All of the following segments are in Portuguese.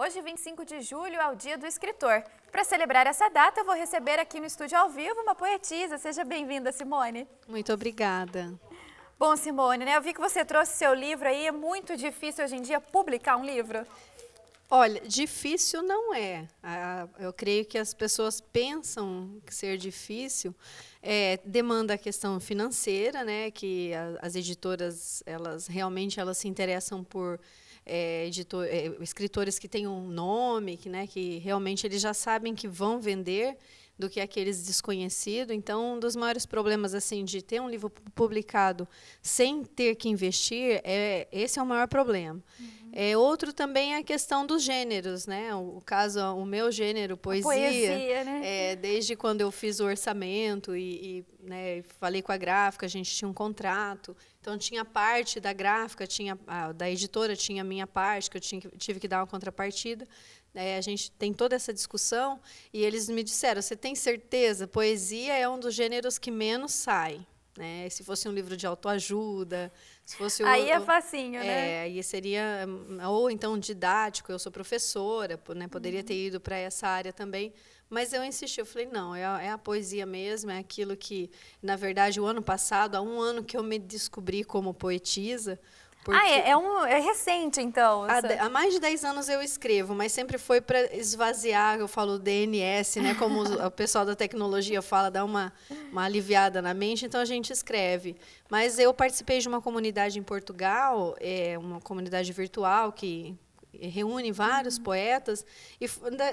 Hoje, 25 de julho, é o Dia do Escritor. Para celebrar essa data, vou receber aqui no estúdio ao vivo uma poetisa. Seja bem-vinda, Simone. Muito obrigada. Bom, Simone, né? eu vi que você trouxe seu livro aí. É muito difícil hoje em dia publicar um livro? Olha, difícil não é. Eu creio que as pessoas pensam que ser difícil é, demanda a questão financeira, né? Que as editoras elas realmente elas se interessam por é, editor, é, escritores que têm um nome, que, né, que realmente eles já sabem que vão vender do que aqueles desconhecidos. Então, um dos maiores problemas assim de ter um livro publicado sem ter que investir é esse é o maior problema. Uhum. É, outro também é a questão dos gêneros, né? O, caso, o meu gênero, poesia. poesia né? é, desde quando eu fiz o orçamento e, e né, falei com a gráfica, a gente tinha um contrato. Então tinha parte da gráfica, tinha a, da editora, tinha a minha parte que eu tinha, tive que dar uma contrapartida. É, a gente tem toda essa discussão e eles me disseram: você tem certeza? Poesia é um dos gêneros que menos sai. Né? Se fosse um livro de autoajuda, se fosse aí outro, é facinho, né? é, né? Aí seria ou então didático. Eu sou professora, né? Poderia uhum. ter ido para essa área também, mas eu insisti. Eu falei não, é a, é a, poesia mesmo, é aquilo que, na verdade, o ano passado, há um ano que eu me descobri como poetisa. Ah, Porque... Ah, é, é, um, é recente, então. Há, há, mais de 10 anos eu escrevo, mas sempre foi para esvaziar, eu falo DNS, né? Como o pessoal da tecnologia fala, dá uma, uma aliviada na mente, então a gente escreve. Mas eu participei de uma comunidade em Portugal, é, uma comunidade virtual que reúne vários uhum. poetas e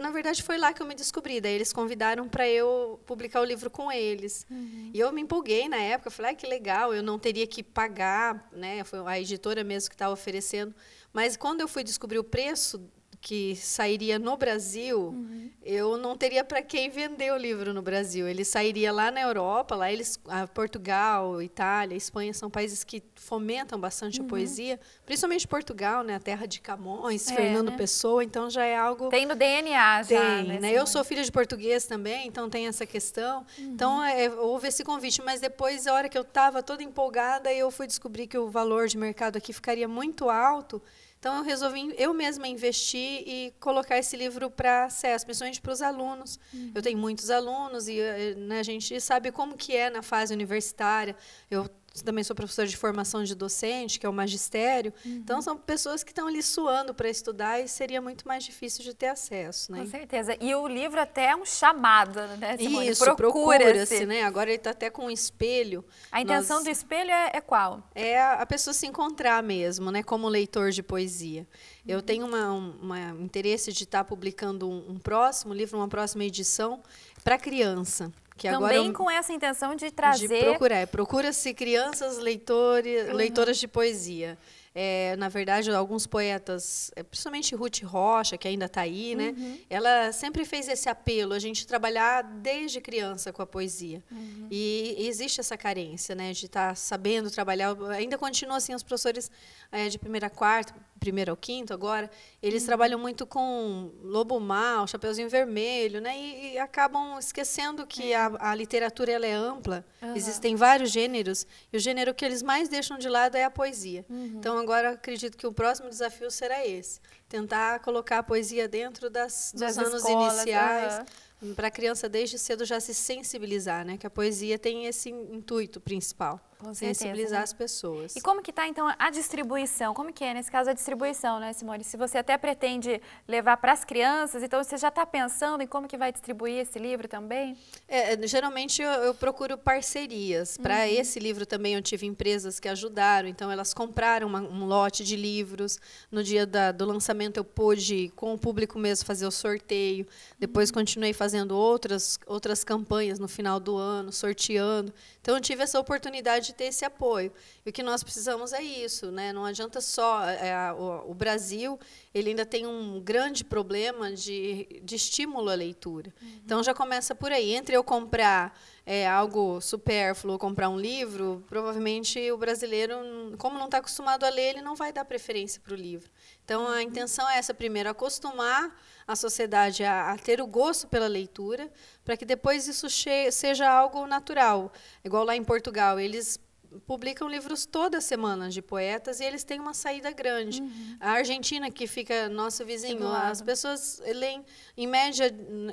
na verdade foi lá que eu me descobri daí eles convidaram para eu publicar o livro com eles uhum. e eu me empolguei na época falei ah, que legal eu não teria que pagar né foi a editora mesmo que estava oferecendo mas quando eu fui descobrir o preço que sairia no Brasil, uhum. eu não teria para quem vender o livro no Brasil. Ele sairia lá na Europa, lá eles, Portugal, Itália, Espanha são países que fomentam bastante uhum. a poesia, principalmente Portugal, né, a terra de Camões, é, Fernando né? Pessoa, então já é algo Tem no DNA né, tem, né? Assim, né? Eu sou filha de português também, então tem essa questão. Uhum. Então é, é houve esse convite, mas depois a hora que eu estava toda empolgada, eu fui descobrir que o valor de mercado aqui ficaria muito alto. Então eu resolvi eu mesma investir e colocar esse livro para acesso, principalmente para os alunos. Uhum. Eu tenho muitos alunos e eh, né, a gente sabe como que é na fase universitária. Eu também sou professora de formação de docente, que é o magistério. Uhum. Então, são pessoas que estão ali suando para estudar e seria muito mais difícil de ter acesso. Né? Com certeza. E o livro até é um chamado, né, Simone? Isso, procura-se. Procura né? Agora ele está até com um espelho. A intenção Nós... do espelho é, é, qual? É a pessoa se encontrar mesmo, né, como leitor de poesia. Uhum. Eu tenho uma, uma, um interesse de estar tá publicando um, um próximo livro, uma próxima edição para criança. Que Também eu, com essa intenção de trazer. De procurar. É, procura-se crianças leitores, uhum. leitoras de poesia. É, na verdade, alguns poetas, é, principalmente Ruth Rocha, que ainda está aí, né? Uhum. Ela sempre fez esse apelo, a gente trabalhar desde criança com a poesia. Uhum. E, e, existe essa carência, né? De estar tá sabendo trabalhar. Ainda continua assim, os professores é, de primeira a quarta, primeiro ao quinto agora, eles uhum. trabalham muito com Lobo Mal, Chapeuzinho Vermelho, né? E, e acabam esquecendo que é. a, a, literatura ela é ampla, existem vários gêneros, e o gênero que eles mais deixam de lado é a poesia. Uhum. Então, agora acredito que o próximo desafio será esse: tentar colocar a poesia dentro das, dos das anos escolas, iniciais. Uhum. Para a criança desde cedo já se sensibilizar, né? Que a poesia tem esse intuito principal, Com sensibilizar certeza, né? as pessoas. E como que está então a distribuição? Como que é nesse caso a distribuição, né, Simone? Se você até pretende levar para as crianças, então você já está pensando em como que vai distribuir esse livro também? É, é geralmente eu, eu, procuro parcerias. Para uhum. esse livro também eu tive empresas que ajudaram, então elas compraram uma, um lote de livros. No dia da, do lançamento eu pude com o público mesmo fazer o sorteio. Depois uhum. continuei fazendo fazendo outras, outras campanhas no final do ano, sorteando. Então, eu tive essa oportunidade de ter esse apoio. E o que nós precisamos é isso. Né? Não adianta só... É, o, o, Brasil ele ainda tem um grande problema de, de estímulo à leitura. Uhum. Então, já começa por aí. Entre eu comprar é algo supérfluo comprar um livro, provavelmente o brasileiro, como não está acostumado a ler, ele não vai dar preferência para o livro. Então, a intenção é essa: primeiro, acostumar a sociedade a, a ter o gosto pela leitura, para que depois isso seja algo natural. Igual lá em Portugal, eles publicam livros toda semana de poetas e eles têm uma saída grande. Uhum. A Argentina, que fica nosso vizinho, as pessoas leem, em média,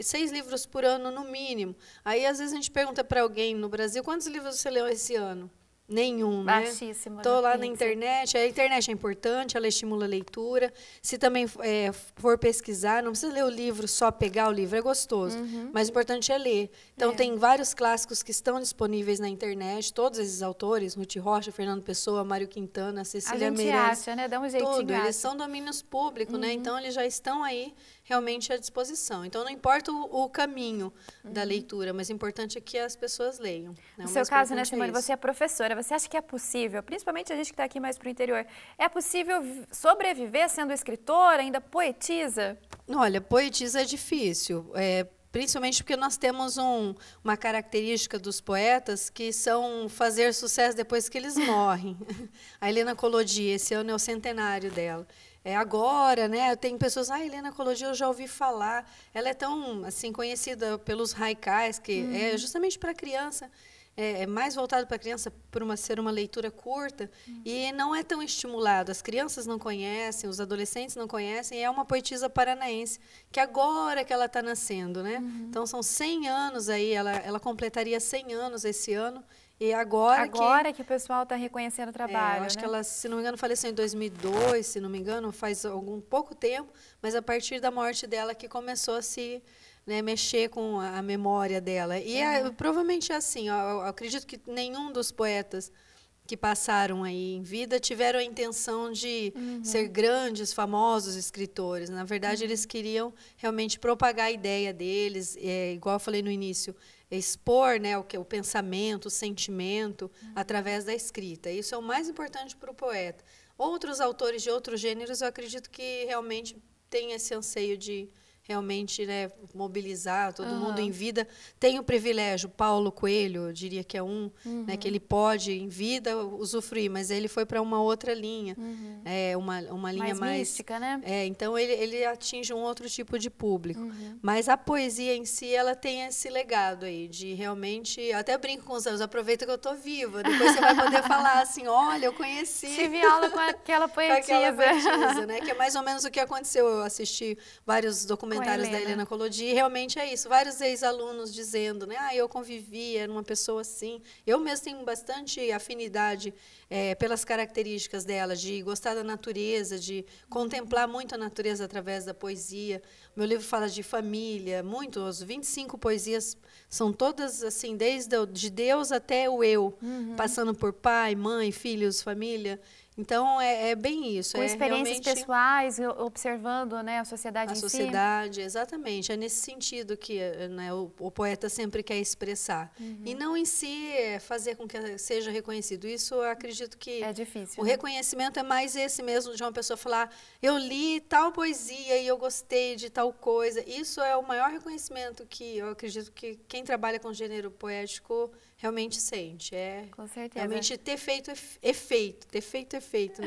seis livros por ano, no mínimo. Aí, às vezes, a gente pergunta para alguém no Brasil, quantos livros você leu esse ano? Nenhum, Baixíssimo, né? Tô lá na internet. A internet é importante, ela estimula a leitura. Se também é, for pesquisar, não precisa ler o livro, só pegar o livro, é gostoso. Uhum. Mas o importante é ler. Então, é. tem vários clássicos que estão disponíveis na internet, todos esses autores, Ruth Rocha, Fernando Pessoa, Mário Quintana, Cecília Meireles. A gente acha, né? Dá um jeitinho. Tudo, eles são domínios públicos, né? uhum. né? Então, eles já estão aí realmente à disposição. Então, não importa o, o caminho uhum. da leitura, mas o importante é que as pessoas leiam. Né? No seu caso, né, é Simone, é você é professora, você acha que é possível, principalmente a gente que está aqui mais para o interior, é possível sobreviver sendo escritora, ainda poetisa? Olha, poetisa é difícil. É, Principalmente porque nós temos um, uma característica dos poetas que são fazer sucesso depois que eles morrem. A Helena Colodi, esse ano é o centenário dela. É agora, né? Tem pessoas, ah, Helena Colodi, eu já ouvi falar. Ela é tão assim conhecida pelos raicais que é uhum. justamente para criança é, é mais voltado para a criança por uma, ser uma leitura curta uhum. e não é tão estimulado. As crianças não conhecem, os adolescentes não conhecem. É uma poetisa paranaense que agora é que ela está nascendo, né? Uhum. Então são 100 anos aí, ela, ela completaria 100 anos esse ano. E agora, agora que, que o pessoal está reconhecendo o é, trabalho. É, acho né? que ela, se não me engano, faleceu em 2002, se não me engano, faz algum pouco tempo, mas a partir da morte dela que começou a se né, mexer com a memória dela. E é. É, provavelmente é assim, eu, eu acredito que nenhum dos poetas que passaram aí em vida tiveram a intenção de uhum. ser grandes, famosos escritores. Na verdade, uhum. eles queriam realmente propagar a ideia deles, é, igual eu falei no início, expor né, o, que, o pensamento, o sentimento, uhum. através da escrita. Isso é o mais importante para o poeta. Outros autores de outros gêneros, eu acredito que realmente têm esse anseio de, realmente né, mobilizar todo uhum. mundo em vida. Tem o privilégio, Paulo Coelho, eu diria que é um, né, uhum. né, que ele pode em vida usufruir, mas ele foi para uma outra linha, uhum. é, uma, uma linha mais... mais mística, né? É, então ele, ele atinge um outro tipo de público. Uhum. Mas a poesia em si, ela tem esse legado aí, de realmente... Até brinco com os anos, aproveita que eu estou viva, depois você vai poder falar assim, olha, eu conheci... Tive aula com aquela poesia com aquela poetisa, né? Que é mais ou menos o que aconteceu, eu assisti vários documentos comentários da Helena Colodi, e realmente é isso. Vários ex-alunos dizendo, né? Ah, eu convivia, era uma pessoa assim. Eu mesmo tenho bastante afinidade é, pelas características dela, de gostar da natureza, de contemplar muito a natureza através da poesia. Meu livro fala de família, muito. As 25 poesias são todas assim, desde de Deus até o eu, uhum. passando por pai, mãe, filhos, família. Então, é, é bem isso. Com é experiências pessoais, observando né, a sociedade a em sociedade, si. exatamente. É nesse sentido que né, o, o, poeta sempre quer expressar. Uhum. E não em si é fazer com que seja reconhecido. Isso, eu acredito que... É difícil. O né? reconhecimento é mais esse mesmo, de uma pessoa falar, eu li tal poesia e eu gostei de tal coisa. Isso é o maior reconhecimento que eu acredito que quem trabalha com gênero poético realmente sente. É Com certeza. Realmente ter feito efeito, ter feito efeito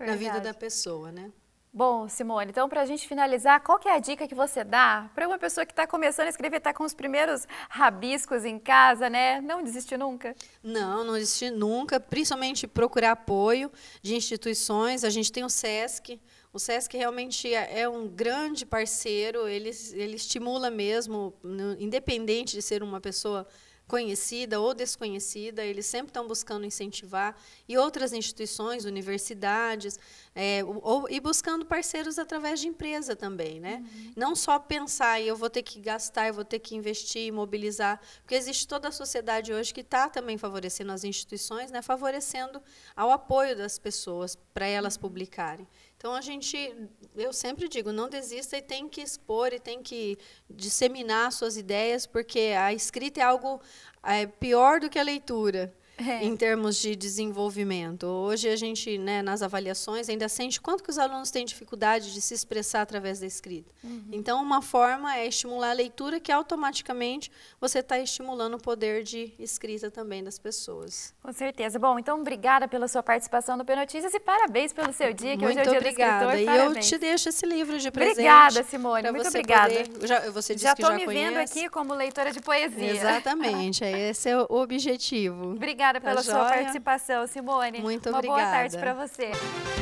na vida da pessoa, né? Bom, Simone, então para a gente finalizar, qual que é a dica que você dá para uma pessoa que está começando a escrever, está com os primeiros rabiscos em casa, né? Não desistir nunca? Não, não desistir nunca, principalmente procurar apoio de instituições. A gente tem o SESC, o SESC realmente é, é um grande parceiro, ele, ele estimula mesmo, independente de ser uma pessoa conhecida ou desconhecida, eles sempre estão buscando incentivar, e outras instituições, universidades, é, ou, e buscando parceiros através de empresa também. Né? Uhum. Não só pensar, eu vou ter que gastar, eu vou ter que investir, mobilizar, porque existe toda a sociedade hoje que está também favorecendo as instituições, né, favorecendo ao apoio das pessoas para elas uhum. publicarem. Então a gente, eu sempre digo, não desista e tem que expor e tem que disseminar suas ideias, porque a escrita é algo é, pior do que a leitura é. em termos de desenvolvimento. Hoje a gente, né, nas avaliações, ainda sente quanto que os alunos têm dificuldade de se expressar através da escrita. Uhum. Então, uma forma é estimular a leitura, que automaticamente você está estimulando o poder de escrita também das pessoas. Com certeza. Bom, então obrigada pela sua participação no Penotícias e parabéns pelo seu dia, que Muito hoje é o dia obrigada. do escritor. E parabéns. eu te deixo esse livro de presente. Obrigada, Simone. Muito você obrigada. Poder, já, você disse já que já Já estou me vendo aqui como leitora de poesia. Exatamente. Esse é o objetivo. Obrigada obrigada tá pela joia? sua participação, Simone. Muito Uma obrigada. Uma boa tarde para você.